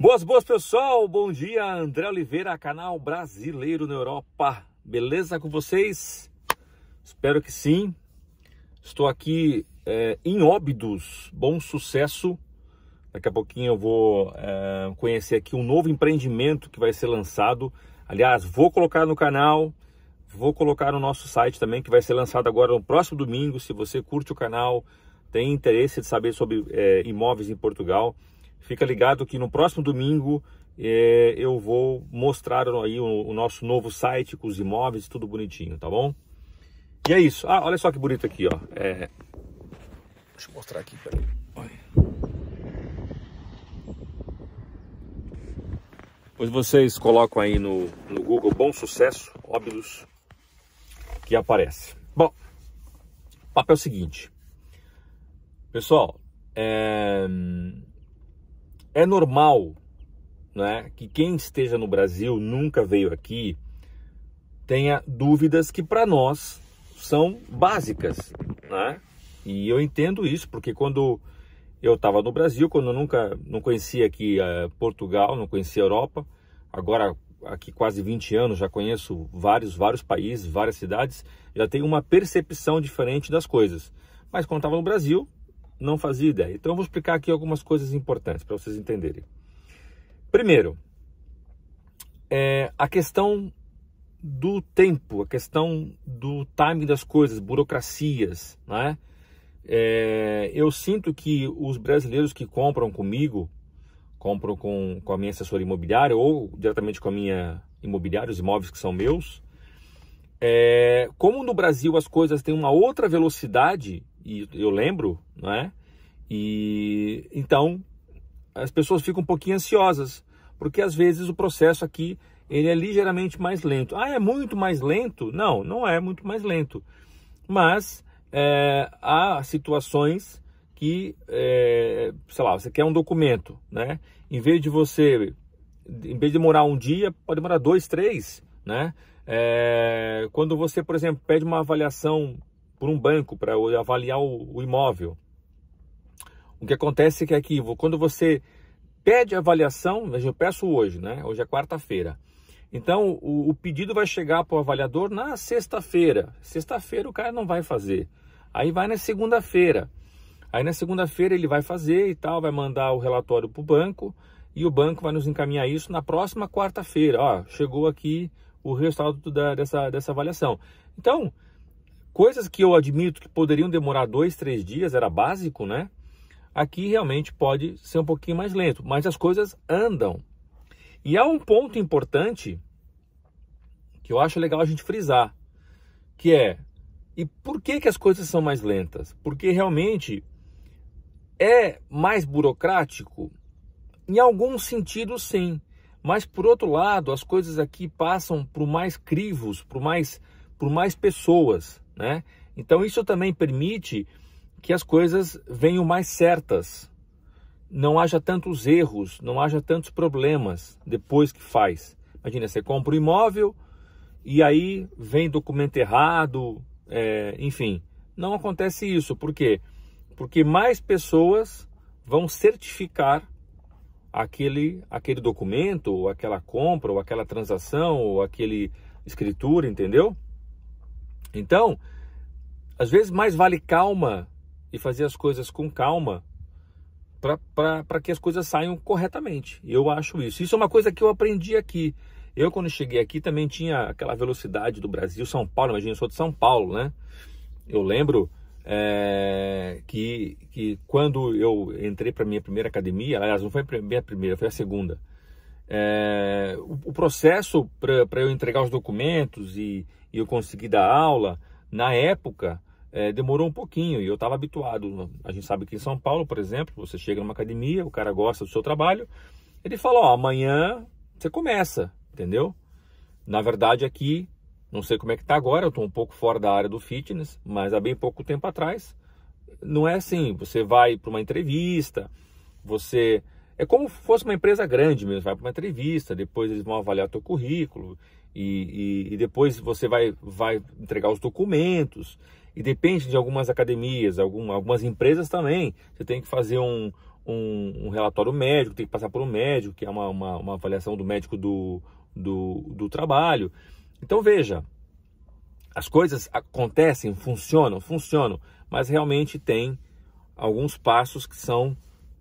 Boas, boas pessoal, bom dia, André Oliveira, canal Brasileiro na Europa, beleza com vocês? Espero que sim, estou aqui é, em Óbidos, bom sucesso, daqui a pouquinho eu vou é, conhecer aqui um novo empreendimento que vai ser lançado, aliás, vou colocar no canal, vou colocar no nosso site também, que vai ser lançado agora no próximo domingo, se você curte o canal, tem interesse de saber sobre é, imóveis em Portugal, Fica ligado que no próximo domingo é, eu vou mostrar aí o, o, nosso novo site com os imóveis, tudo bonitinho, tá bom? E é isso. Ah, olha só que bonito aqui, ó. É... Deixa eu mostrar aqui, peraí. Pois vocês colocam aí no, no Google Bom Sucesso, óbvios, que aparece. Bom, papel é seguinte. Pessoal, é... É normal né, que quem esteja no Brasil, nunca veio aqui, tenha dúvidas que para nós são básicas. Né? E eu entendo isso, porque quando eu estava no Brasil, quando eu nunca não conhecia aqui eh, Portugal, não conhecia Europa, agora aqui quase 20 anos já conheço vários, vários países, várias cidades, já tenho uma percepção diferente das coisas. Mas quando estava no Brasil, não fazia ideia. Então eu vou explicar aqui algumas coisas importantes para vocês entenderem. Primeiro, é a questão do tempo, a questão do timing das coisas, burocracias, né? É, eu sinto que os brasileiros que compram comigo, compram com, com a minha assessora imobiliária ou diretamente com a minha imobiliária, os imóveis que são meus, é, como no Brasil as coisas têm uma outra velocidade, e eu lembro, né? E então as pessoas ficam um pouquinho ansiosas, porque às vezes o processo aqui ele é ligeiramente mais lento. Ah, é muito mais lento? Não, não é muito mais lento. Mas é, há situações que, é, sei lá, você quer um documento, né? Em vez de você, em vez de demorar um dia, pode demorar dois, três, né? É, quando você, por exemplo, pede uma avaliação por um banco para avaliar o, o imóvel. O que acontece é que aqui, quando você pede avaliação, eu peço hoje, né? Hoje é quarta-feira. Então, o, o, pedido vai chegar para o avaliador na sexta-feira. Sexta-feira o cara não vai fazer. Aí vai na segunda-feira. Aí na segunda-feira ele vai fazer e tal, vai mandar o relatório para o banco e o banco vai nos encaminhar isso na próxima quarta-feira. Ó, chegou aqui o resultado da, dessa, dessa avaliação. Então, Coisas que eu admito que poderiam demorar dois, três dias, era básico, né? Aqui realmente pode ser um pouquinho mais lento, mas as coisas andam. E há um ponto importante que eu acho legal a gente frisar, que é e por que, que as coisas são mais lentas? Porque realmente é mais burocrático? Em algum sentido, sim. Mas por outro lado, as coisas aqui passam por mais crivos, por mais, por mais pessoas né? Então isso também permite que as coisas venham mais certas, não haja tantos erros, não haja tantos problemas depois que faz. Imagina, você compra um imóvel e aí vem documento errado, é, enfim. Não acontece isso, por quê? Porque mais pessoas vão certificar aquele, aquele documento, ou aquela compra, ou aquela transação, ou aquele escritura, entendeu? Então, às vezes mais vale calma e fazer as coisas com calma para que as coisas saiam corretamente. Eu acho isso. Isso é uma coisa que eu aprendi aqui. Eu, quando cheguei aqui, também tinha aquela velocidade do Brasil, São Paulo. Imagina, eu sou de São Paulo, né? Eu lembro é, que, que quando eu entrei para minha primeira academia, aliás, não foi a minha primeira, foi a segunda. É, o, o, processo para eu entregar os documentos e, e eu conseguir dar aula na época, é, demorou um pouquinho e eu estava habituado. A gente sabe que em São Paulo, por exemplo, você chega numa academia, o cara gosta do seu trabalho, ele fala: Ó, amanhã você começa, entendeu? Na verdade, aqui, não sei como é que tá agora, eu estou um pouco fora da área do fitness, mas há bem pouco tempo atrás, não é assim. Você vai para uma entrevista, você. É como se fosse uma empresa grande mesmo, vai para uma entrevista, depois eles vão avaliar teu currículo e, e, e depois você vai, vai entregar os documentos. E depende de algumas academias, algum, algumas empresas também. Você tem que fazer um, um, um, relatório médico, tem que passar por um médico, que é uma, uma, uma avaliação do médico do, do, do trabalho. Então veja, as coisas acontecem, funcionam, funcionam, mas realmente tem alguns passos que são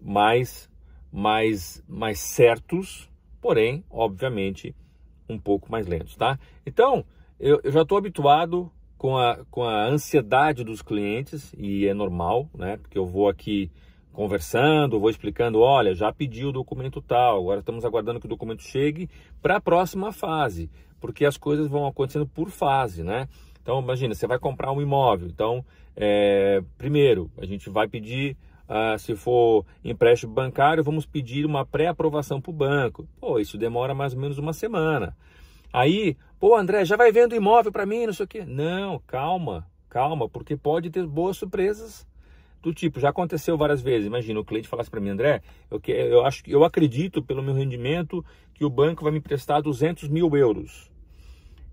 mais mais mais certos, porém, obviamente, um pouco mais lentos, tá? Então, eu, eu já estou habituado com a, com a ansiedade dos clientes e é normal, né? Porque eu vou aqui conversando, vou explicando, olha, já pedi o documento tal, agora estamos aguardando que o documento chegue para a próxima fase, porque as coisas vão acontecendo por fase, né? Então, imagina, você vai comprar um imóvel, então, é, primeiro, a gente vai pedir ah, se for empréstimo bancário, vamos pedir uma pré-aprovação para o banco. Pô, isso demora mais ou menos uma semana. Aí, pô, André, já vai vendo imóvel para mim, não sei o quê. Não, calma, calma, porque pode ter boas surpresas do tipo, já aconteceu várias vezes. Imagina o cliente falasse para mim, André, eu, que, eu, acho, eu acredito pelo meu rendimento que o banco vai me emprestar 200 mil euros.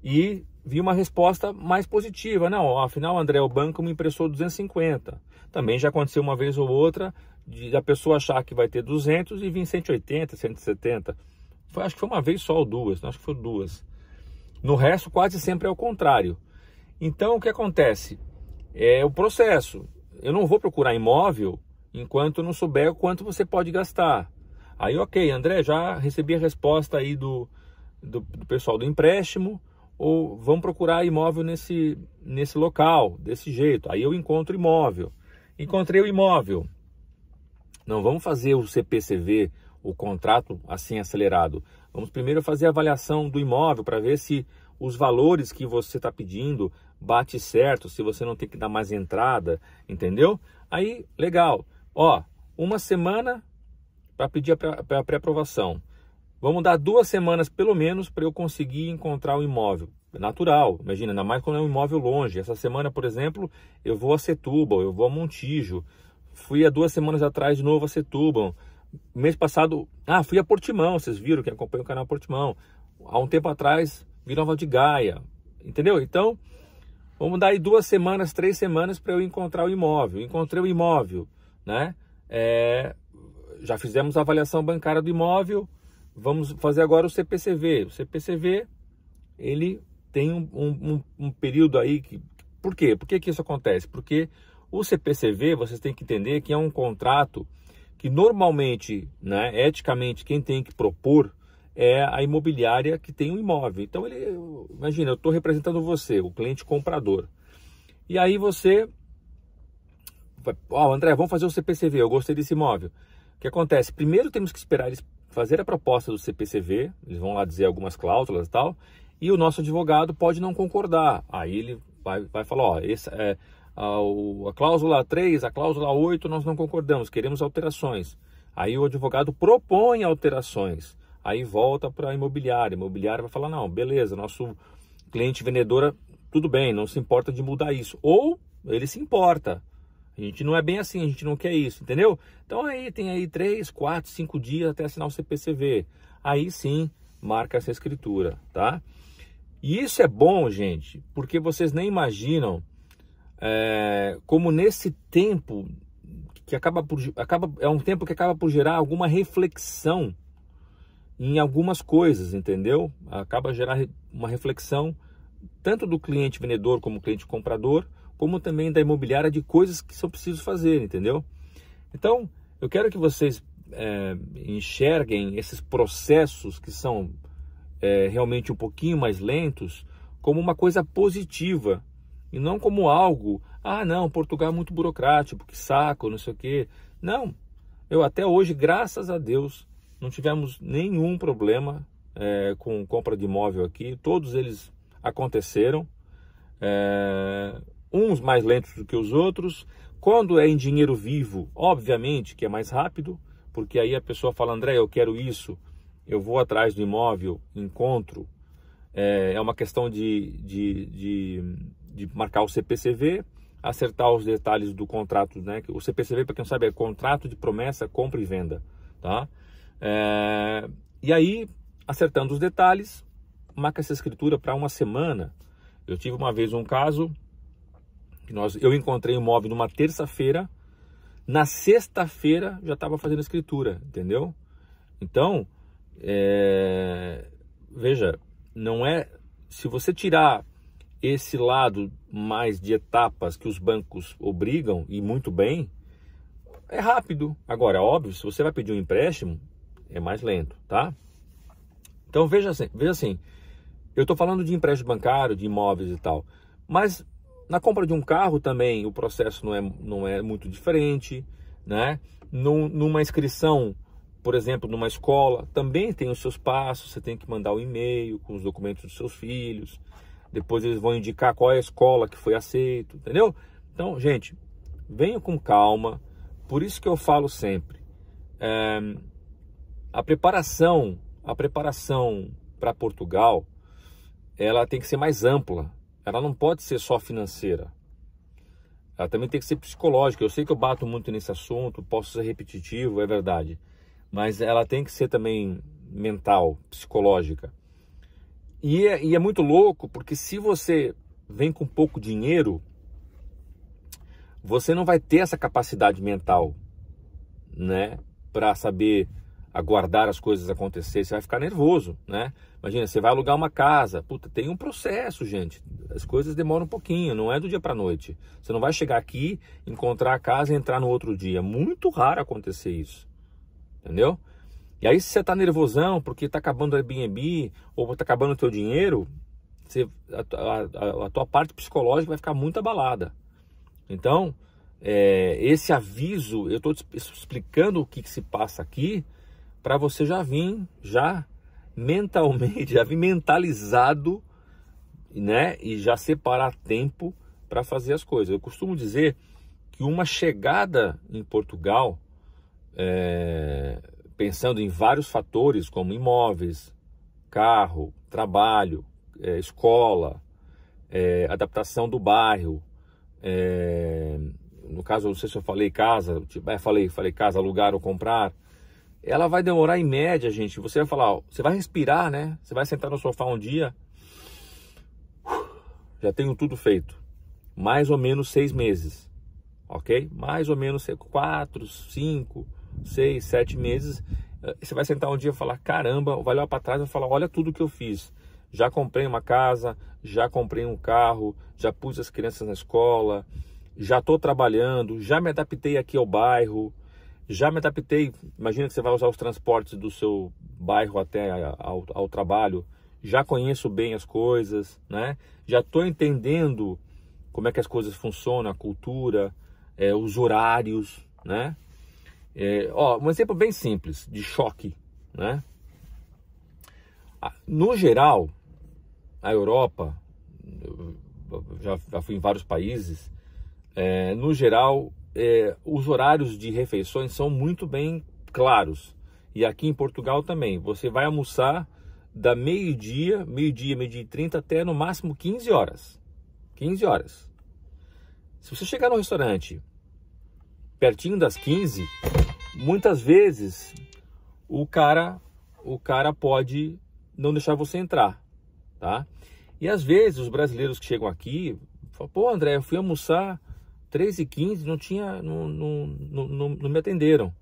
E vi uma resposta mais positiva. Não, né? afinal, André, o banco me emprestou 250. Também já aconteceu uma vez ou outra de, da pessoa achar que vai ter 200 e vir 180, 170. Foi, acho que foi uma vez só ou duas, né? acho que foi duas. No resto, quase sempre é o contrário. Então, o que acontece? É o processo. Eu não vou procurar imóvel enquanto não souber o quanto você pode gastar. Aí, ok, André, já recebi a resposta aí do, do, do pessoal do empréstimo, ou vão procurar imóvel nesse, nesse local, desse jeito. Aí eu encontro imóvel. Encontrei o imóvel. Não vamos fazer o CPCV, o contrato assim acelerado. Vamos primeiro fazer a avaliação do imóvel para ver se os valores que você está pedindo bate certo, se você não tem que dar mais entrada, entendeu? Aí, legal. Ó, uma semana para pedir a pré-aprovação. Vamos dar duas semanas pelo menos para eu conseguir encontrar o um imóvel. É natural, imagina, ainda mais quando é um imóvel longe. Essa semana, por exemplo, eu vou a Setúbal, eu vou a Montijo. Fui há duas semanas atrás de novo a Setúbal. Mês passado, ah, fui a Portimão, vocês viram, que acompanha o canal Portimão. Há um tempo atrás, vi Nova de Gaia, entendeu? Então, vamos dar aí duas semanas, três semanas para eu encontrar o imóvel. Encontrei o imóvel, né? É, já fizemos a avaliação bancária do imóvel, Vamos fazer agora o CPCV. O CPCV, ele tem um, um, um período aí que... Por quê? Por que, que isso acontece? Porque o CPCV, vocês têm que entender que é um contrato que normalmente, né, eticamente, quem tem que propor é a imobiliária que tem o um imóvel. Então, ele, imagina, eu estou representando você, o cliente comprador. E aí você... Ó, oh, André, vamos fazer o CPCV, eu gostei desse imóvel. O que acontece? Primeiro temos que esperar eles fazer a proposta do CPCV, eles vão lá dizer algumas cláusulas e tal, e o nosso advogado pode não concordar. Aí ele vai, vai falar, ó, essa, é, a, a cláusula 3, a cláusula 8 nós não concordamos, queremos alterações. Aí o advogado propõe alterações. Aí volta para a imobiliária. A imobiliária vai falar: não, beleza, nosso cliente vendedora, tudo bem, não se importa de mudar isso. Ou ele se importa. A gente não é bem assim, a gente não quer isso, entendeu? Então aí tem aí 3, 4, 5 dias até assinar o CPCV. Aí sim marca essa escritura, tá? E isso é bom, gente, porque vocês nem imaginam é, como nesse tempo que acaba por acaba é um tempo que acaba por gerar alguma reflexão em algumas coisas, entendeu? Acaba gerar uma reflexão tanto do cliente vendedor como cliente comprador como também da imobiliária de coisas que são preciso fazer, entendeu? Então, eu quero que vocês é, enxerguem esses processos que são é, realmente um pouquinho mais lentos como uma coisa positiva e não como algo, ah, não, Portugal é muito burocrático, que saco, não sei o quê. Não, eu até hoje, graças a Deus, não tivemos nenhum problema é, com compra de imóvel aqui, todos eles aconteceram. É, uns mais lentos do que os outros. Quando é em dinheiro vivo, obviamente que é mais rápido, porque aí a pessoa fala, André, eu quero isso, eu vou atrás do imóvel, encontro. É, é uma questão de, de, de, de marcar o CPCV, acertar os detalhes do contrato, né? O CPCV, para quem não sabe, é contrato de promessa, compra e venda, tá? É, e aí, acertando os detalhes, marca essa escritura para uma semana. Eu tive uma vez um caso que nós, eu encontrei o imóvel numa terça-feira, na sexta-feira já estava fazendo escritura, entendeu? Então, é, veja, não é. Se você tirar esse lado mais de etapas que os bancos obrigam, e muito bem, é rápido. Agora, é óbvio, se você vai pedir um empréstimo, é mais lento, tá? Então veja assim, veja assim, eu estou falando de empréstimo bancário, de imóveis e tal, mas na compra de um carro também o processo não é, não é muito diferente, né? Num, numa inscrição, por exemplo, numa escola, também tem os seus passos, você tem que mandar o um e-mail com os documentos dos seus filhos, depois eles vão indicar qual é a escola que foi aceito, entendeu? Então, gente, venha com calma, por isso que eu falo sempre, é, a preparação, a preparação para Portugal, ela tem que ser mais ampla, ela não pode ser só financeira. Ela também tem que ser psicológica. Eu sei que eu bato muito nesse assunto, posso ser repetitivo, é verdade. Mas ela tem que ser também mental, psicológica. E é, e é muito louco, porque se você vem com pouco dinheiro, você não vai ter essa capacidade mental, né? Para saber aguardar as coisas acontecerem, você vai ficar nervoso, né? Imagina, você vai alugar uma casa, puta, tem um processo, gente. As coisas demoram um pouquinho, não é do dia para noite. Você não vai chegar aqui, encontrar a casa e entrar no outro dia. É muito raro acontecer isso. Entendeu? E aí se você tá nervosão porque tá acabando o Airbnb ou tá acabando o teu dinheiro, você, a, a, a tua parte psicológica vai ficar muito abalada. Então, é, esse aviso, eu estou explicando o que, que se passa aqui, para você já vir já mentalmente, já vir mentalizado, né? E já separar tempo para fazer as coisas. Eu costumo dizer que uma chegada em Portugal, é, pensando em vários fatores como imóveis, carro, trabalho, é, escola, é, adaptação do bairro, é, no caso, não sei se eu falei casa, tipo, é, falei, falei casa, alugar ou comprar, ela vai demorar em média, gente. Você vai falar, ó, você vai respirar, né? Você vai sentar no sofá um dia. Já tenho tudo feito. Mais ou menos seis meses, ok? Mais ou menos quatro, cinco, seis, sete meses. Eh, você vai sentar um dia e falar, caramba, vai olhar para trás e falar, olha tudo que eu fiz. Já comprei uma casa, já comprei um carro, já pus as crianças na escola, já estou trabalhando, já me adaptei aqui ao bairro, já me adaptei. Imagina que você vai usar os transportes do seu bairro até ao, ao trabalho. Já conheço bem as coisas, né? Já estou entendendo como é que as coisas funcionam, a cultura, é, os horários, né? É, ó, um exemplo bem simples de choque, né? No geral, a Europa, eu já, fui em vários países, é, no geral é, os horários de refeições são muito bem claros. E aqui em Portugal também. Você vai almoçar da meio-dia, meio-dia, meio-dia e 30 até no máximo 15 horas. 15 horas. Se você chegar no restaurante pertinho das 15, muitas vezes o cara o cara pode não deixar você entrar, tá? E às vezes os brasileiros que chegam aqui, falam, pô, André, eu fui almoçar 3h15 não tinha, não, não, não, não, me atenderam.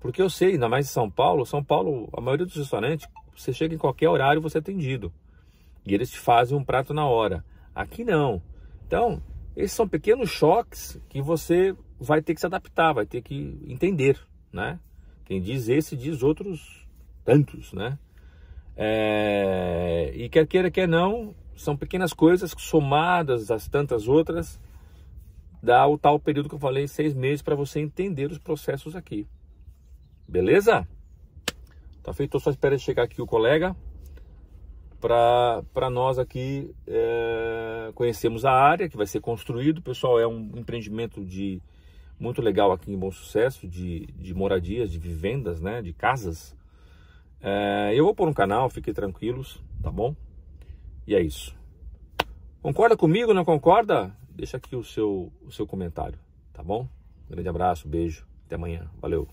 Porque eu sei, ainda mais em São Paulo, São Paulo, a maioria dos restaurantes, você chega em qualquer horário, você é atendido. E eles te fazem um prato na hora. Aqui não. Então, esses são pequenos choques que você vai ter que se adaptar, vai ter que entender, né? Quem diz esse, diz outros tantos, né? É... E quer queira, quer não, são pequenas coisas somadas às tantas outras dá o tal período que eu falei, seis meses, para você entender os processos aqui. Beleza? Tá feito, eu só espero chegar aqui o colega para nós aqui é, conhecermos a área que vai ser construído. Pessoal, é um empreendimento de muito legal aqui em Bom Sucesso, de, de moradias, de vivendas, né, de casas. É, eu vou pôr um canal, fiquem tranquilos, tá bom? E é isso. Concorda comigo, não concorda? deixa aqui o seu, o seu comentário, tá bom? Um grande abraço, beijo, até amanhã, valeu!